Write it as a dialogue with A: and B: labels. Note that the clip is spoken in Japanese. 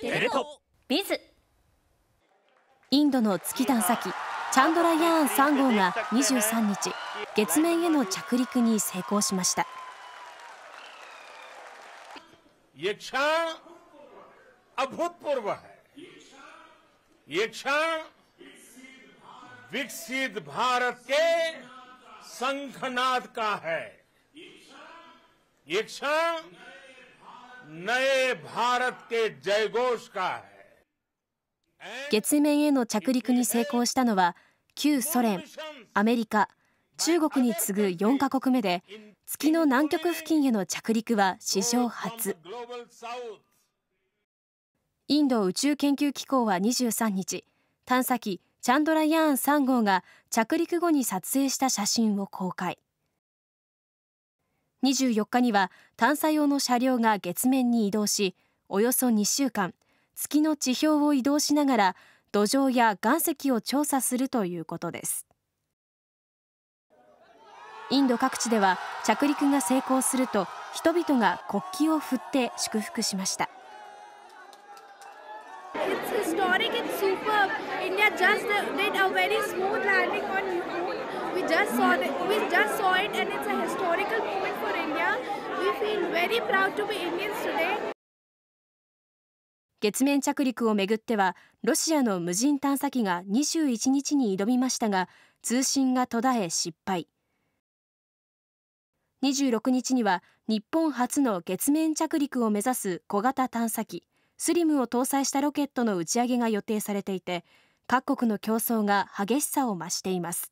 A: テレビズインドの月探査機チャンドラヤーン3号が23日月面への着陸に成功しました
B: स ं न ा द का है ये क्षण नए
A: 月面への着陸に成功したのは旧ソ連、アメリカ、中国に次ぐ4カ国目で月の南極付近への着陸は史上初インド宇宙研究機構は23日探査機チャンドラヤーン3号が着陸後に撮影した写真を公開。24日には探査用の車両が月面に移動しおよそ2週間月の地表を移動しながら土壌や岩石を調査するということですインド各地では着陸が成功すると人々が国旗を振って祝福しました。historic superb. India just did a very smooth landing on o n We just saw t we just saw it and it's a historical moment
B: for India. We feel very proud to be Indians today.
A: 月面着陸をめぐってはロシアの無人探査機が21日に挑みましたが通信が途絶え失敗26日には日本初の月面着陸を目指す小型探査機スリムを搭載したロケットの打ち上げが予定されていて各国の競争が激しさを増しています